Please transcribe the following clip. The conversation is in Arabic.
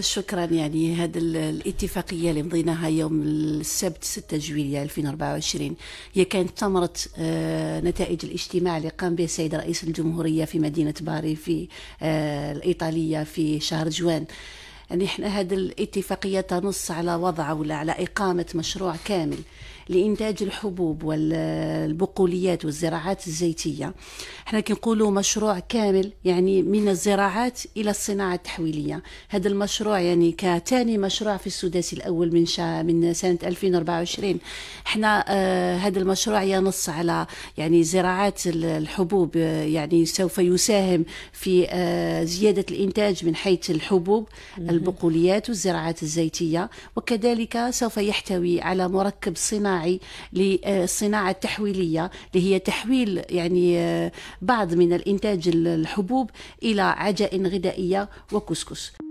شكرا يعني هذا الاتفاقيه اللي مضيناها يوم السبت 6 جويليا 2024 هي كانت ثمره آه، نتائج الاجتماع اللي قام به السيد رئيس الجمهوريه في مدينه باري في آه، الايطاليه في شهر جوان يعني احنا هذه الاتفاقيه تنص على وضع ولا على اقامه مشروع كامل لانتاج الحبوب والبقوليات والزراعات الزيتيه احنا كنقولوا مشروع كامل يعني من الزراعات الى الصناعه التحويليه هذا المشروع يعني كثاني مشروع في السداسي الاول من شا من سنه 2024 احنا آه هذا المشروع ينص على يعني زراعات الحبوب يعني سوف يساهم في آه زياده الانتاج من حيث الحبوب البقوليات والزراعات الزيتية وكذلك سوف يحتوي على مركب صناعي للصناعة آه، التحويلية اللي هي تحويل يعني آه، بعض من الإنتاج الحبوب إلى عجائن غذائية وكسكس